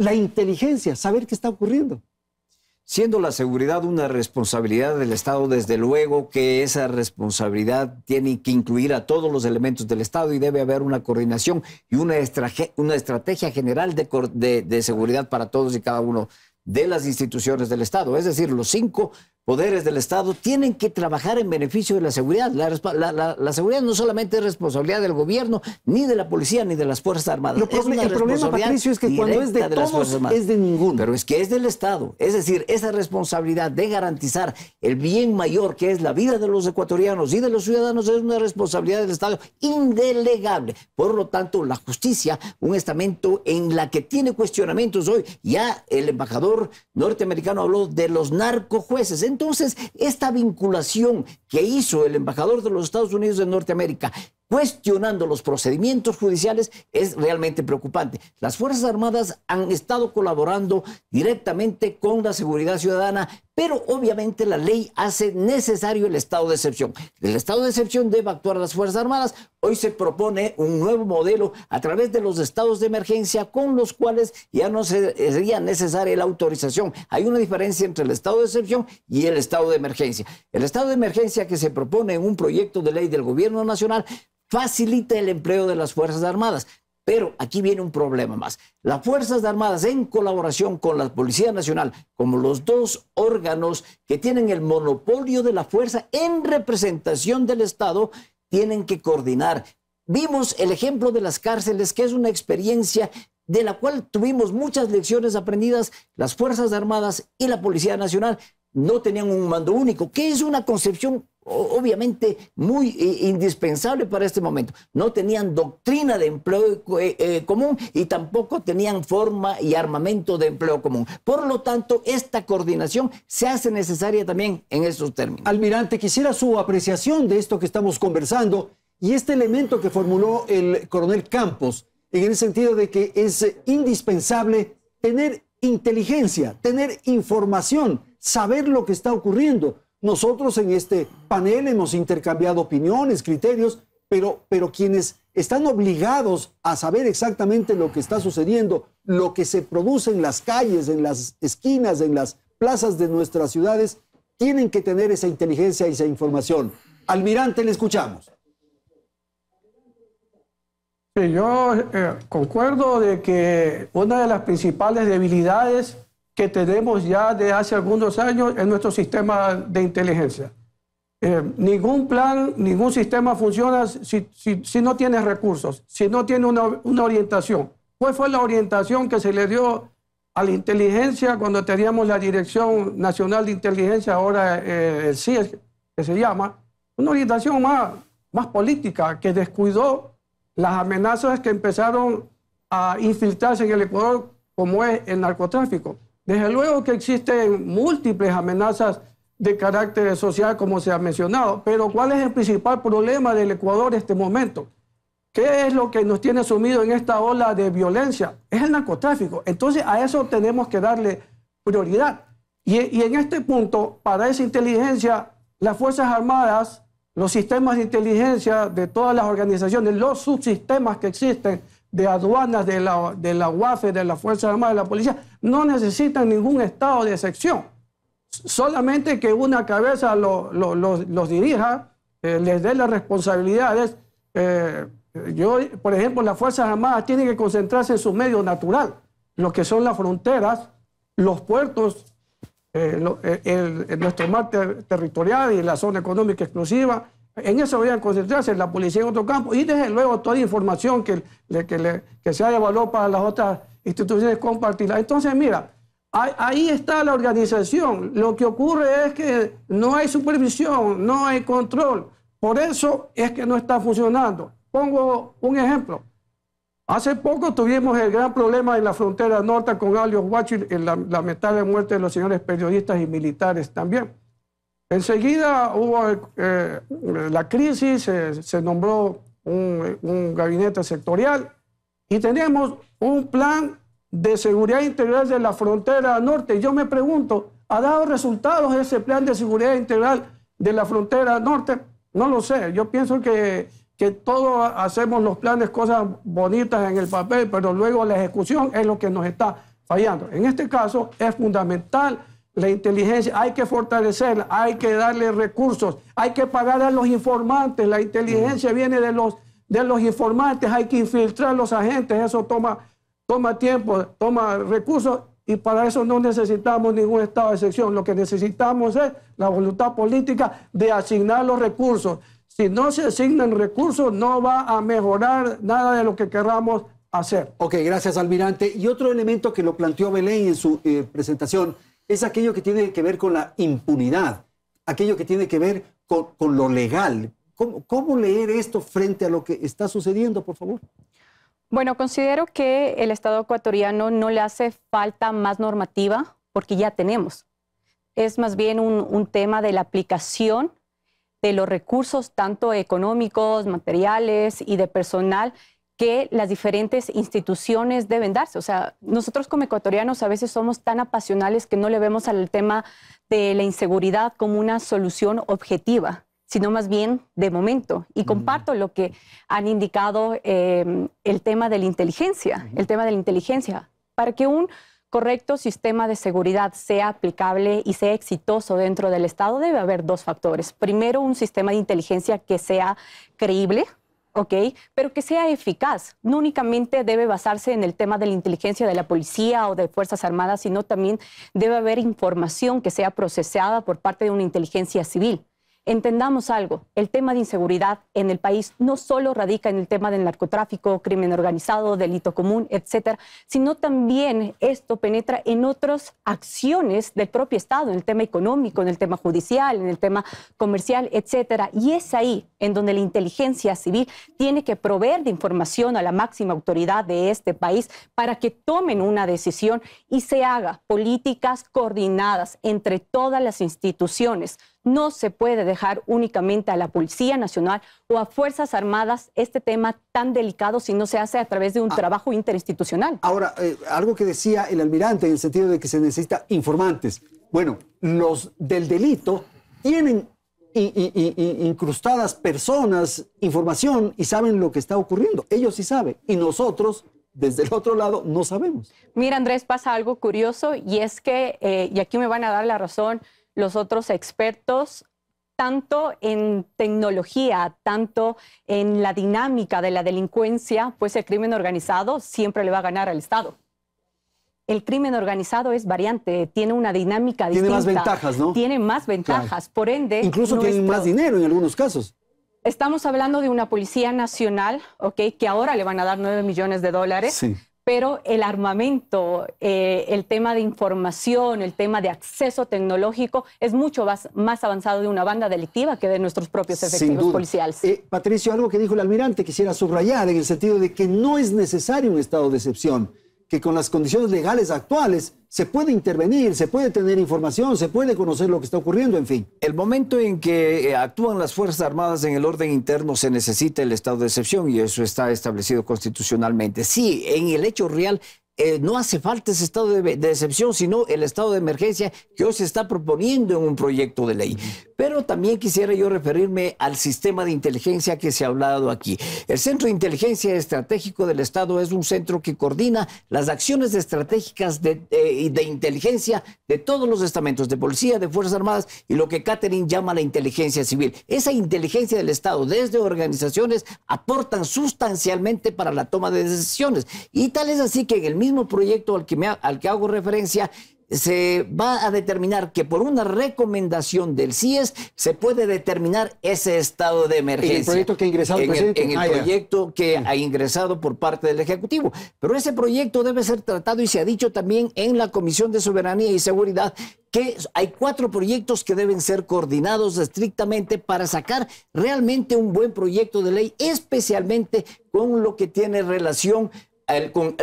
A: la inteligencia, saber qué está ocurriendo.
C: Siendo la seguridad una responsabilidad del Estado, desde luego que esa responsabilidad tiene que incluir a todos los elementos del Estado y debe haber una coordinación y una, estrategia general de, de seguridad para todos y cada uno de las instituciones del Estado, es decir, los cinco poderes del Estado tienen que trabajar en beneficio de la seguridad. La, la, la, seguridad no solamente es responsabilidad del gobierno, ni de la policía, ni de las Fuerzas Armadas. el problema, Patricio, es que cuando es de, todos, es de ninguno. Pero es que es del Estado. Es decir, esa responsabilidad de garantizar el bien mayor, que es la vida de los ecuatorianos y de los ciudadanos, es una responsabilidad del Estado indelegable. Por lo tanto, la justicia, un estamento en la que tiene cuestionamientos hoy, ya el embajador norteamericano habló de los narcojueces. Entonces, esta vinculación que hizo el embajador de los Estados Unidos de Norteamérica cuestionando los procedimientos judiciales es realmente preocupante. Las Fuerzas Armadas han estado colaborando directamente con la seguridad ciudadana, pero obviamente la ley hace necesario el estado de excepción. El estado de excepción debe actuar las Fuerzas Armadas. Hoy se propone un nuevo modelo a través de los estados de emergencia con los cuales ya no eh, sería necesaria la autorización. Hay una diferencia entre el estado de excepción y el estado de emergencia. El estado de emergencia que se propone en un proyecto de ley del gobierno nacional facilita el empleo de las Fuerzas Armadas. Pero aquí viene un problema más. Las Fuerzas Armadas, en colaboración con la Policía Nacional, como los dos órganos que tienen el monopolio de la fuerza en representación del Estado, tienen que coordinar. Vimos el ejemplo de las cárceles, que es una experiencia de la cual tuvimos muchas lecciones aprendidas. Las Fuerzas Armadas y la Policía Nacional no tenían un mando único, que es una concepción obviamente muy eh, indispensable para este momento. No tenían doctrina de empleo eh, eh, común y tampoco tenían forma y armamento de empleo común. Por lo tanto, esta coordinación se hace necesaria también en esos términos. Almirante,
A: quisiera su apreciación de esto que estamos conversando y este elemento que formuló el coronel Campos, en el sentido de que es indispensable tener inteligencia, tener información, saber lo que está ocurriendo nosotros en este panel hemos intercambiado opiniones, criterios, pero, pero quienes están obligados a saber exactamente lo que está sucediendo, lo que se produce en las calles, en las esquinas, en las plazas de nuestras ciudades, tienen que tener esa inteligencia y esa información. Almirante, le escuchamos.
F: Sí, yo eh, concuerdo de que una de las principales debilidades que tenemos ya de hace algunos años en nuestro sistema de inteligencia. Eh, ningún plan, ningún sistema funciona si, no tiene recursos, si no tiene una, una orientación. ¿Cuál fue la orientación que se le dio a la inteligencia cuando teníamos la Dirección Nacional de Inteligencia, ahora eh, el CIE, que se llama? Una orientación más, más política que descuidó las amenazas que empezaron a infiltrarse en el Ecuador, como es el narcotráfico. Desde luego que existen múltiples amenazas de carácter social, como se ha mencionado, pero ¿cuál es el principal problema del Ecuador en este momento? ¿Qué es lo que nos tiene sumido en esta ola de violencia? Es el narcotráfico. Entonces a eso tenemos que darle prioridad. Y, y en este punto, para esa inteligencia, las Fuerzas Armadas, los sistemas de inteligencia de todas las organizaciones, los subsistemas que existen, de aduanas, de la, de la UAFE, de las Fuerzas Armadas, de la policía, no necesitan ningún estado de excepción. Solamente que una cabeza los dirija, eh, les dé las responsabilidades. Eh, yo, por ejemplo, las Fuerzas Armadas tienen que concentrarse en su medio natural, lo que son las fronteras, los puertos, eh, eh nuestro mar territorial y la zona económica exclusiva, en eso a concentrarse la policía en otro campo y desde luego toda información que, que, se haya evaluado para las otras instituciones compartirla. Entonces, mira, ahí está la organización. Lo que ocurre es que no hay supervisión, no hay control. Por eso es que no está funcionando. Pongo un ejemplo. Hace poco tuvimos el gran problema en la frontera norte con Alios en la de muerte de los señores periodistas y militares también. Enseguida hubo eh, eh, la crisis, eh, se nombró un, gabinete sectorial y tenemos un plan de seguridad integral de la frontera norte. Yo me pregunto, ¿ha dado resultados ese plan de seguridad integral de la frontera norte? No lo sé. Yo pienso que, que todos hacemos los planes, cosas bonitas en el papel, pero luego la ejecución es lo que nos está fallando. En este caso es fundamental la inteligencia hay que fortalecerla, hay que darle recursos, hay que pagar a los informantes. La inteligencia viene de los, de los informantes, hay que infiltrar a los agentes. Eso toma, toma tiempo, toma recursos y para eso no necesitamos ningún estado de excepción. Lo que necesitamos es la voluntad política de asignar los recursos. Si no se asignan recursos, no va a mejorar nada de lo que querramos hacer. Ok,
A: gracias, almirante. Y otro elemento que lo planteó Belén en su eh, presentación es aquello que tiene que ver con la impunidad, aquello que tiene que ver con, lo legal. ¿Cómo, leer esto frente a lo que está sucediendo, por favor?
E: Bueno, considero que el Estado ecuatoriano no le hace falta más normativa porque ya tenemos. Es más bien un tema de la aplicación de los recursos, tanto económicos, materiales y de personal, que las diferentes instituciones deben darse. O sea, nosotros como ecuatorianos a veces somos tan apasionales que no le vemos al tema de la inseguridad como una solución objetiva, sino más bien de momento. Y mm. comparto lo que han indicado eh, el tema de la inteligencia, el tema de la inteligencia, para que un correcto sistema de seguridad sea aplicable y sea exitoso dentro del Estado, debe haber dos factores. Primero, un sistema de inteligencia que sea creíble, ¿ok? Pero que sea eficaz. No únicamente debe basarse en el tema de la inteligencia de la policía o de Fuerzas Armadas, sino también debe haber información que sea procesada por parte de una inteligencia civil. Entendamos algo, el tema de inseguridad en el país no solo radica en el tema del narcotráfico, crimen organizado, delito común, etcétera, sino también esto penetra en otras acciones del propio Estado, en el tema económico, en el tema judicial, en el tema comercial, etcétera, y es ahí en donde la inteligencia civil tiene que proveer de información a la máxima autoridad de este país para que tomen una decisión y se haga políticas coordinadas entre todas las instituciones no se puede dejar únicamente a la Policía Nacional o a Fuerzas Armadas este tema tan delicado si no se hace a través de un ah. trabajo interinstitucional.
A: Ahora, eh, algo que decía el almirante en el sentido de que se necesita informantes. Bueno, los del delito tienen incrustadas personas, información y saben lo que está ocurriendo. Ellos sí saben y nosotros desde el otro
E: lado no sabemos. Mira, Andrés, pasa algo curioso y es que, eh, y aquí me van a dar la razón los otros expertos tanto en tecnología, tanto en la dinámica de la delincuencia, pues el crimen organizado siempre le va a ganar al Estado. El crimen organizado es variante, tiene una dinámica tiene distinta. Tiene más ventajas, ¿no? Tiene más ventajas, por ende... Incluso tiene más
A: dinero en algunos casos.
E: Estamos hablando de una Policía Nacional, ¿ok? Que ahora le van a dar 9 millones de dólares. Sí pero el armamento, eh, el tema de información, el tema de acceso tecnológico es mucho más, avanzado de una banda delictiva que de nuestros propios efectivos policiales. Eh,
A: Patricio, algo que dijo el almirante quisiera subrayar en el sentido de que no es necesario un estado de excepción que con las condiciones legales actuales se puede intervenir, se puede tener información, se
C: puede conocer lo que está ocurriendo, en fin. El momento en que eh, actúan las Fuerzas Armadas en el orden interno se necesita el estado de excepción y eso está establecido constitucionalmente. Sí, en el hecho real eh, no hace falta ese estado de, excepción, sino el estado de emergencia que hoy se está proponiendo en un proyecto de ley. Pero también quisiera yo referirme al sistema de inteligencia que se ha hablado aquí. El Centro de Inteligencia Estratégico del Estado es un centro que coordina las acciones estratégicas de, eh, de, inteligencia de todos los estamentos de policía, de Fuerzas Armadas y lo que Catherine llama la inteligencia civil. Esa inteligencia del Estado desde organizaciones aportan sustancialmente para la toma de decisiones. Y tal es así que en el mismo proyecto al que, al que hago referencia, se va a determinar que por una recomendación del CIES se puede determinar ese estado de emergencia. En el proyecto que ha ingresado por parte del Ejecutivo. Pero ese proyecto debe ser tratado y se ha dicho también en la Comisión de Soberanía y Seguridad que hay cuatro proyectos que deben ser coordinados estrictamente para sacar realmente un buen proyecto de ley, especialmente con lo que tiene relación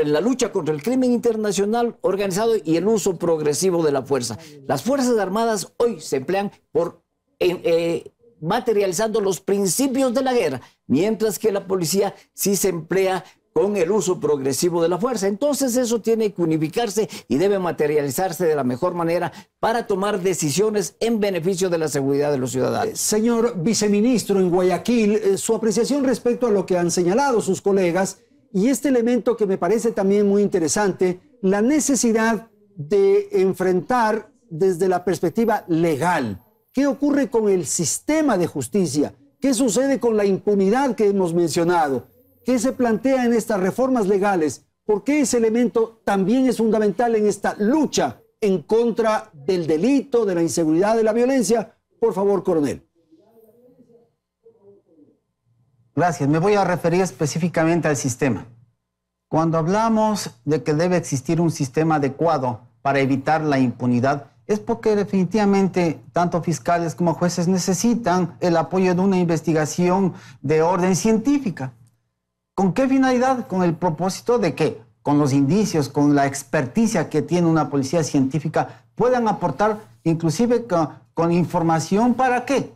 C: la lucha contra el crimen internacional organizado y el uso progresivo de la fuerza. Las Fuerzas Armadas hoy se emplean por eh, materializando los principios de la guerra, mientras que la policía sí se emplea con el uso progresivo de la fuerza. Entonces eso tiene que unificarse y debe materializarse de la mejor manera para tomar decisiones en beneficio de la seguridad de los ciudadanos. Eh, señor viceministro en Guayaquil,
A: eh, su apreciación respecto a lo que han señalado sus colegas y este elemento que me parece también muy interesante, la necesidad de enfrentar desde la perspectiva legal qué ocurre con el sistema de justicia, qué sucede con la impunidad que hemos mencionado, qué se plantea en estas reformas legales, por qué ese elemento también es fundamental en esta lucha en contra del delito, de
D: la inseguridad, de la violencia. Por favor, coronel. Gracias. Me voy a referir específicamente al sistema. Cuando hablamos de que debe existir un sistema adecuado para evitar la impunidad, es porque definitivamente tanto fiscales como jueces necesitan el apoyo de una investigación de orden científica. ¿Con qué finalidad? Con el propósito de que con los indicios, con la experticia que tiene una policía científica, puedan aportar inclusive con información para qué?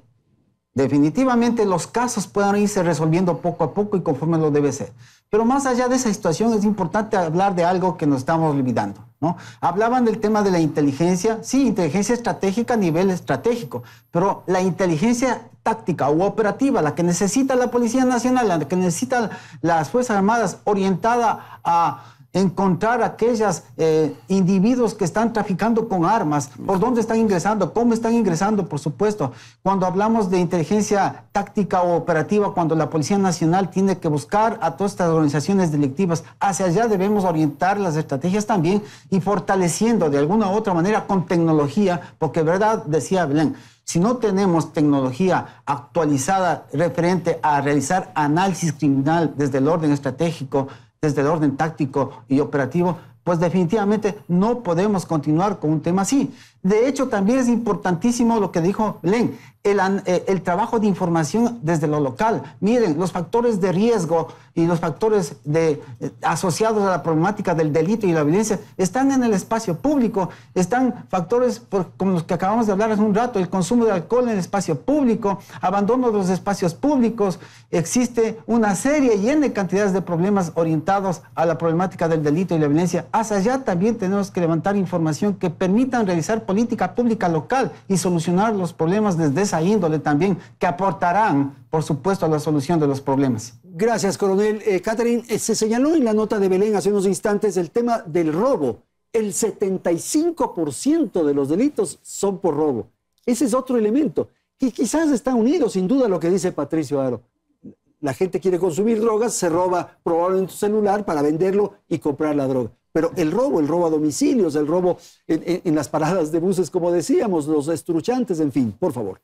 D: Definitivamente los casos puedan irse resolviendo poco a poco y conforme lo debe ser. Pero más allá de esa situación es importante hablar de algo que nos estamos olvidando. ¿no? Hablaban del tema de la inteligencia, sí, inteligencia estratégica a nivel estratégico, pero la inteligencia táctica u operativa, la que necesita la Policía Nacional, la que necesitan las Fuerzas Armadas orientada a encontrar aquellos eh, individuos que están traficando con armas, por dónde están ingresando, cómo están ingresando, por supuesto. Cuando hablamos de inteligencia táctica o operativa, cuando la Policía Nacional tiene que buscar a todas estas organizaciones delictivas, hacia allá debemos orientar las estrategias también y fortaleciendo de alguna u otra manera con tecnología, porque verdad decía Belén, si no tenemos tecnología actualizada referente a realizar análisis criminal desde el orden estratégico, desde el orden táctico y operativo, pues definitivamente no podemos continuar con un tema así. De hecho, también es importantísimo lo que dijo Len, el, eh, el, trabajo de información desde lo local. Miren, los factores de riesgo y los factores eh, asociados a la problemática del delito y la violencia están en el espacio público, están factores como los que acabamos de hablar hace un rato, el consumo de alcohol en el espacio público, abandono de los espacios públicos, existe una serie y de cantidades de problemas orientados a la problemática del delito y la violencia. Hasta allá también tenemos que levantar información que permitan realizar política pública local y solucionar los problemas desde esa índole también, que aportarán, por supuesto, a la solución de los problemas. Gracias, coronel. Eh, Catherine, eh, se señaló en la nota de Belén hace unos instantes
A: el tema del robo. El 75% de los delitos son por robo. Ese es otro elemento. Y quizás está unido, sin duda, lo que dice Patricio Aro. La gente quiere consumir drogas, se roba probablemente un celular para venderlo y comprar la droga pero el robo, el robo a domicilios, el robo en, las paradas de buses, como decíamos, los estruchantes, en fin, por favor.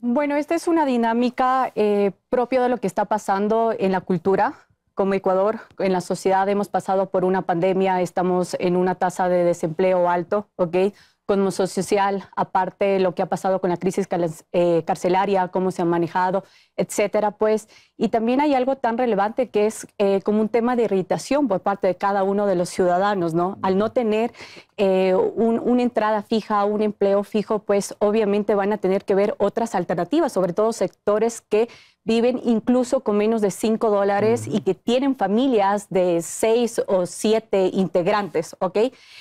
E: Bueno, esta es una dinámica eh, propia de lo que está pasando en la cultura. Como Ecuador, en la sociedad hemos pasado por una pandemia, estamos en una tasa de desempleo alto, ¿ok? Como social, aparte lo que ha pasado con la crisis eh, carcelaria, cómo se ha manejado, etcétera, pues y también hay algo tan relevante que es eh, como un tema de irritación por parte de cada uno de los ciudadanos, ¿no? Al no tener eh, una entrada fija, un empleo fijo, pues obviamente van a tener que ver otras alternativas, sobre todo sectores que viven incluso con menos de 5 dólares y que tienen familias de 6 o 7 integrantes, ¿ok?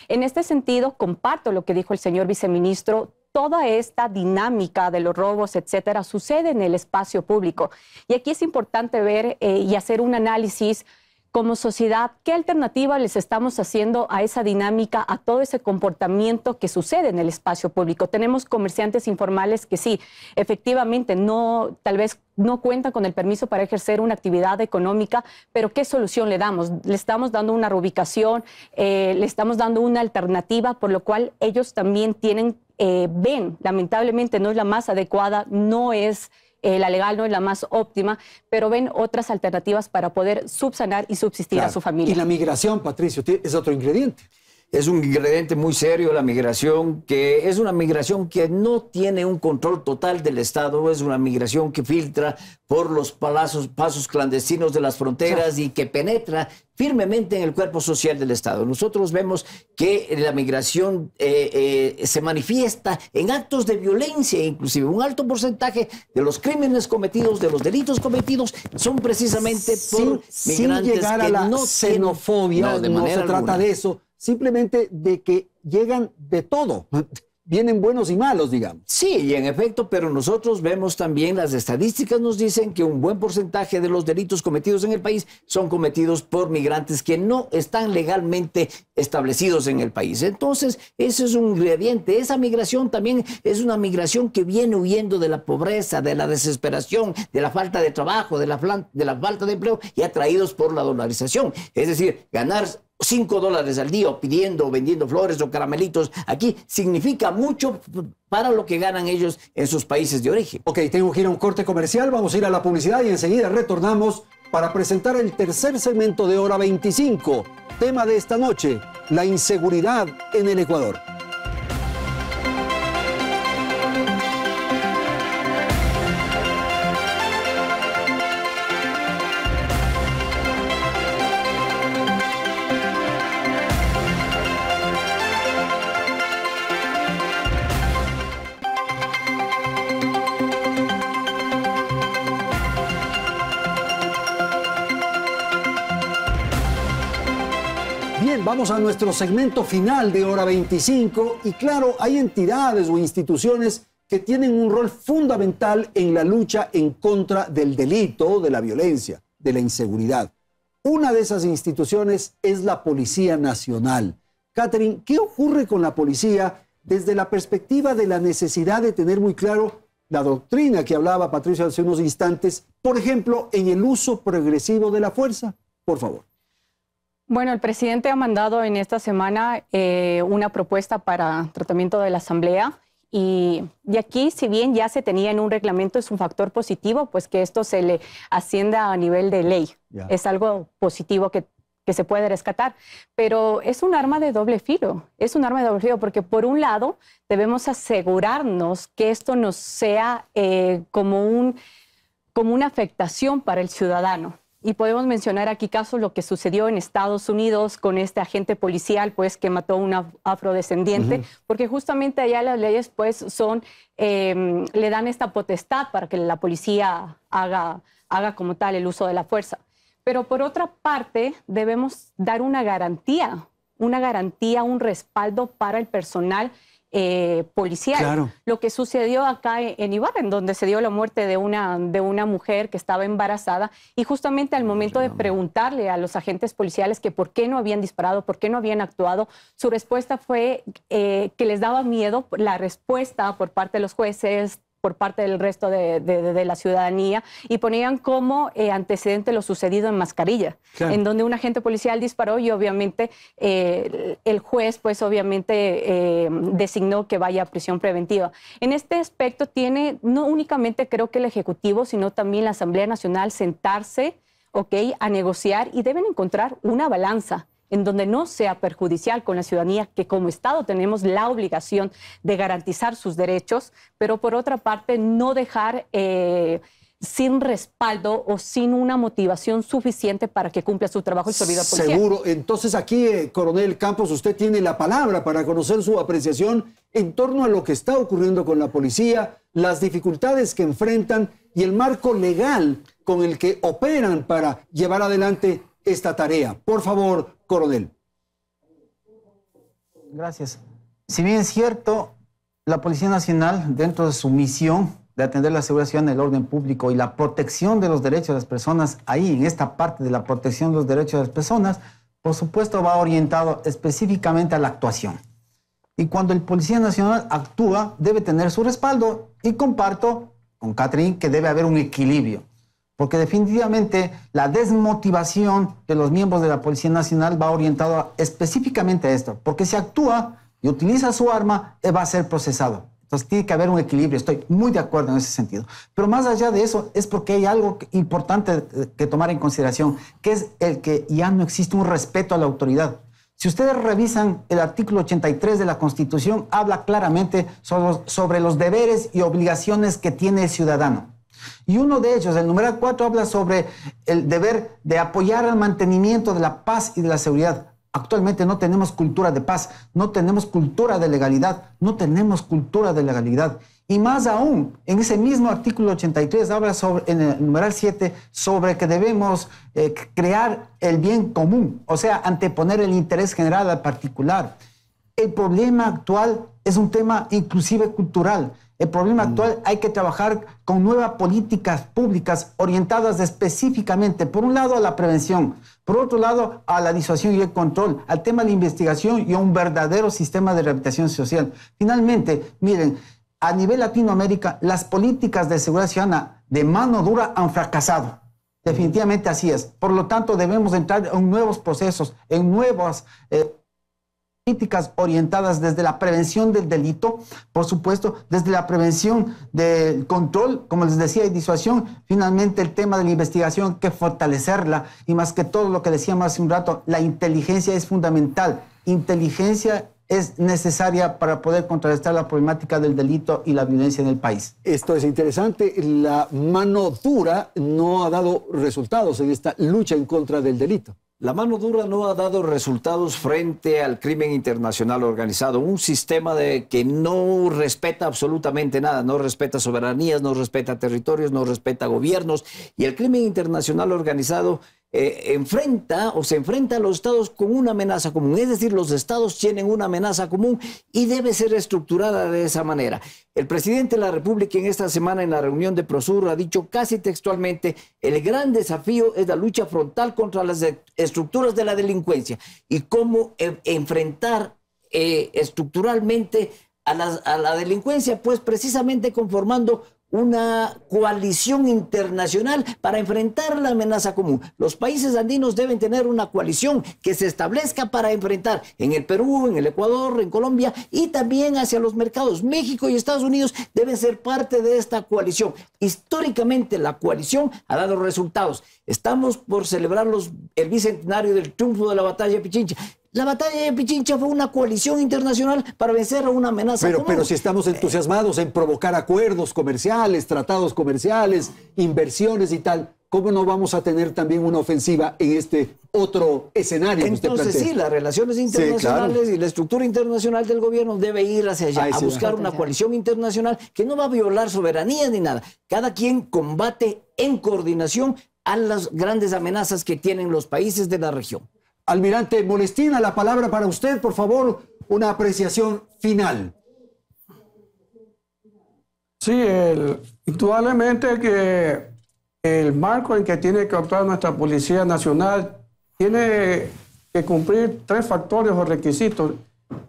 E: En este sentido, comparto lo que dijo el señor viceministro, toda esta dinámica de los robos, etcétera, sucede en el espacio público. Y aquí es importante ver eh, y hacer un análisis como sociedad, ¿qué alternativa les estamos haciendo a esa dinámica, a todo ese comportamiento que sucede en el espacio público? Tenemos comerciantes informales que sí, efectivamente, no, tal vez no cuentan con el permiso para ejercer una actividad económica, pero ¿qué solución le damos? Le estamos dando una reubicación, eh, le estamos dando una alternativa, por lo cual ellos también tienen, eh, ven, lamentablemente no es la más adecuada, no es eh, la legal no es la más óptima, pero ven otras alternativas para poder subsanar y subsistir a su familia. Y la
C: migración, Patricio, es otro ingrediente es un ingrediente muy serio la migración, que es una migración que no tiene un control total del Estado, es una migración que filtra por los palazos, pasos clandestinos de las fronteras y que penetra firmemente en el cuerpo social del Estado. Nosotros vemos que la migración eh, eh, se manifiesta en actos de violencia, inclusive un alto porcentaje de los crímenes cometidos, de los delitos cometidos, son precisamente por sin, migrantes sin llegar a la xenofobia, no, de se trata de
A: eso simplemente de que llegan de todo.
C: Vienen buenos y malos, digamos. Sí, y en efecto, pero nosotros vemos también las estadísticas nos dicen que un buen porcentaje de los delitos cometidos en el país son cometidos por migrantes que no están legalmente establecidos en el país. Entonces, ese es un ingrediente. Esa migración también es una migración que viene huyendo de la pobreza, de la desesperación, de la falta de trabajo, de la, de la falta de empleo y atraídos por la dolarización. Es decir, ganar 5 dólares al día pidiendo o vendiendo flores o caramelitos aquí significa mucho para lo que ganan ellos en sus países de origen. Ok, tengo que ir a un corte comercial, vamos a ir a la publicidad
A: y enseguida retornamos para presentar el tercer segmento de Hora 25, tema de esta noche, la inseguridad en el Ecuador. a nuestro segmento final de Hora 25 y claro, hay entidades o instituciones que tienen un rol fundamental en la lucha en contra del delito, de la violencia, de la inseguridad. Una de esas instituciones es la Policía Nacional. Catherine, ¿qué ocurre con la policía desde la perspectiva de la necesidad de tener muy claro la doctrina que hablaba Patricia hace unos instantes, por ejemplo, en el uso progresivo de la fuerza? Por favor.
E: Bueno, el presidente ha mandado en esta semana eh, una propuesta para tratamiento de la Asamblea y, aquí, si bien ya se tenía en un reglamento, es un factor positivo, pues que esto se le ascienda a nivel de ley. Es algo positivo que, que se puede rescatar, pero es un arma de doble filo, es un arma de doble filo, porque por un lado debemos asegurarnos que esto no sea eh, como, un, como una afectación para el ciudadano y podemos mencionar aquí casos lo que sucedió en Estados Unidos con este agente policial, pues, que mató a un afrodescendiente, porque justamente allá las leyes, pues, son, em, le dan esta potestad para que la policía haga, haga como tal el uso de la fuerza. Pero por otra parte, debemos dar una garantía, una garantía, un respaldo para el personal eh, policial. Lo que sucedió acá en en donde se dio la muerte de una, de una mujer que estaba embarazada y justamente al momento de preguntarle a los agentes policiales que por qué no habían disparado, por qué no habían actuado, su respuesta fue eh, que les daba miedo la respuesta por parte de los jueces, por parte del resto de, la ciudadanía y ponían como eh, antecedente lo sucedido en Mascarilla, en donde un agente policial disparó y obviamente eh, el juez pues obviamente eh, designó que vaya a prisión preventiva. En este aspecto tiene no únicamente creo que el Ejecutivo, sino también la Asamblea Nacional sentarse, ¿ok?, a negociar y deben encontrar una balanza en donde no sea perjudicial con la ciudadanía, que como Estado tenemos la obligación de garantizar sus derechos, pero por otra parte no dejar... Eh, sin respaldo o sin una motivación suficiente para que cumpla su trabajo y su vida policial. Seguro.
A: Entonces aquí, eh, coronel Campos, usted tiene la palabra para conocer su apreciación en torno a lo que está ocurriendo con la policía, las dificultades que enfrentan y el marco legal con el que operan para llevar adelante esta tarea. Por favor, Coronel.
D: Gracias. Si bien es cierto, la Policía Nacional, dentro de su misión de atender la seguridad del el orden público y la protección de los derechos de las personas, ahí en esta parte de la protección de los derechos de las personas, por supuesto va orientado específicamente a la actuación. Y cuando el Policía Nacional actúa, debe tener su respaldo y comparto con Catherine que debe haber un equilibrio porque definitivamente la desmotivación de los miembros de la Policía Nacional va orientada específicamente a esto, porque si actúa y utiliza su arma, eh, va a ser procesado. Entonces tiene que haber un equilibrio, estoy muy de acuerdo en ese sentido. Pero más allá de eso, es porque hay algo importante eh, que tomar en consideración, que es el que ya no existe un respeto a la autoridad. Si ustedes revisan el artículo 83 de la Constitución, habla claramente sobre los, deberes y obligaciones que tiene el ciudadano. Y uno de ellos, el numeral 4, habla sobre el deber de apoyar el mantenimiento de la paz y de la seguridad. Actualmente no tenemos cultura de paz, no tenemos cultura de legalidad, no tenemos cultura de legalidad. Y más aún, en ese mismo artículo 83 habla en el numeral 7 sobre que debemos eh, crear el bien común, o sea, anteponer el interés general al particular. El problema actual es un tema inclusive cultural. El problema mm. actual hay que trabajar con nuevas políticas públicas orientadas específicamente, por un lado, a la prevención, por otro lado, a la disuasión y el control, al tema de la investigación y a un verdadero sistema de rehabilitación social. Finalmente, miren, a nivel Latinoamérica, las políticas de seguridad ciudadana de mano dura han fracasado. Definitivamente así es. Por lo tanto, debemos entrar en nuevos procesos, en nuevas... Eh, políticas orientadas desde la prevención del delito, por supuesto, desde la prevención del control, como les decía, y disuasión, finalmente el tema de la investigación, que fortalecerla, y más que todo lo que decíamos hace un rato, la inteligencia es fundamental, inteligencia es necesaria para poder contrarrestar la problemática del delito y la violencia en el país. Esto es interesante. La mano dura no
A: ha dado resultados en esta lucha en contra del delito. La mano dura no ha dado resultados
C: frente al crimen internacional organizado, un sistema de, que no respeta absolutamente nada, no respeta soberanías, no respeta territorios, no respeta gobiernos y el crimen internacional organizado eh, enfrenta o se enfrenta a los estados con una amenaza común. Es decir, los estados tienen una amenaza común y debe ser estructurada de esa manera. El presidente de la República en esta semana en la reunión de Prosur ha dicho casi textualmente, el gran desafío es la lucha frontal contra las estructuras de la delincuencia y cómo enfrentar eh, estructuralmente a la delincuencia, pues precisamente conformando una coalición internacional para enfrentar la amenaza común. Los países andinos deben tener una coalición que se establezca para enfrentar en el Perú, en el Ecuador, en Colombia y también hacia los mercados. México y Estados Unidos deben ser parte de esta coalición. Históricamente la coalición ha dado resultados. Estamos por celebrar los, el bicentenario del triunfo de la batalla de Pichincha. La batalla de Pichincha fue una coalición internacional para vencer a una amenaza. Pero, pero
A: si estamos eh, entusiasmados en provocar acuerdos comerciales, tratados comerciales, inversiones y tal, ¿cómo no vamos a tener también una ofensiva en este otro escenario? Entonces sí, las relaciones internacionales
C: y la estructura internacional del gobierno debe ir hacia allá, a buscar una coalición internacional que no va a violar soberanía ni nada. Cada quien combate en coordinación a las grandes amenazas que tienen los países de la región. Almirante Molestina, la palabra para usted, por favor, una apreciación final.
F: Sí, el, indudablemente que el marco en que tiene que actuar nuestra Policía Nacional tiene que cumplir tres factores o requisitos.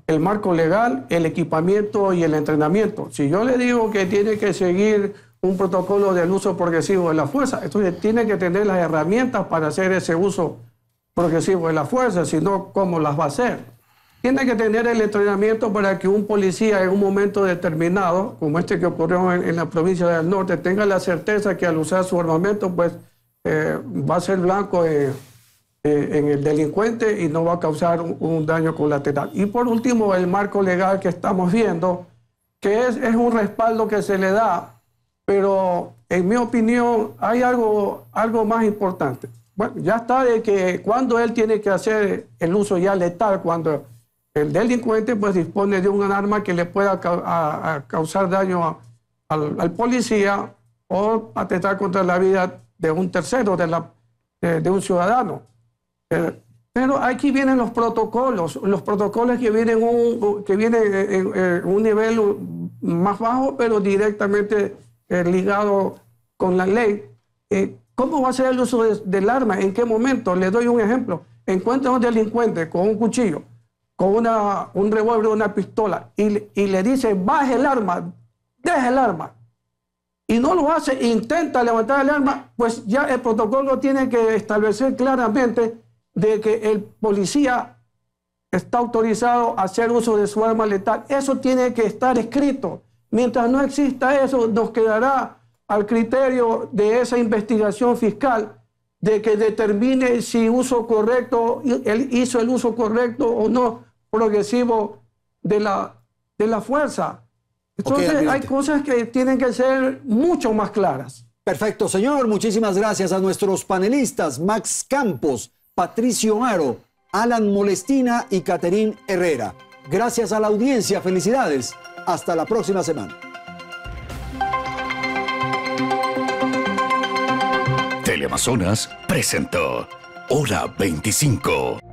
F: El marco legal, el equipamiento y el entrenamiento. Si yo le digo que tiene que seguir un protocolo del uso progresivo de la fuerza, entonces tiene que tener las herramientas para hacer ese uso progresivo de la fuerza, sino cómo las va a hacer. Tiene que tener el entrenamiento para que un policía en un momento determinado, como este que ocurrió en, la provincia del norte, tenga la certeza que al usar su armamento, pues eh, va a ser blanco eh, eh, en el delincuente y no va a causar un, daño colateral. Y por último, el marco legal que estamos viendo, que es, un respaldo que se le da, pero en mi opinión hay algo, algo más importante. Bueno, ya está de que cuando él tiene que hacer el uso ya letal, cuando el delincuente pues dispone de un arma que le pueda causar daño al, policía o atentar contra la vida de un tercero, de, un ciudadano. Eh, pero aquí vienen los protocolos, los protocolos que vienen, un, que en, un nivel más bajo, pero directamente eh, ligado con la ley. Eh, ¿Cómo va a ser el uso del arma? ¿En qué momento? Le doy un ejemplo. Encuentra a un delincuente con un cuchillo, con una, un revólver, una pistola, y, y le dice, baje el arma, deje el arma. Y no lo hace, intenta levantar el arma, pues ya el protocolo tiene que establecer claramente de que el policía está autorizado a hacer uso de su arma letal. Eso tiene que estar escrito. Mientras no exista eso, nos quedará al criterio de esa investigación fiscal de que determine si uso correcto, él hizo el uso correcto o no progresivo de la, de la fuerza. Entonces hay cosas que tienen que ser mucho más claras. Perfecto, señor. Muchísimas gracias
A: a nuestros panelistas Max Campos, Patricio Aro, Alan Molestina y Caterín Herrera. Gracias a la audiencia. Felicidades. Hasta la próxima semana. Amazonas presentó Hora 25.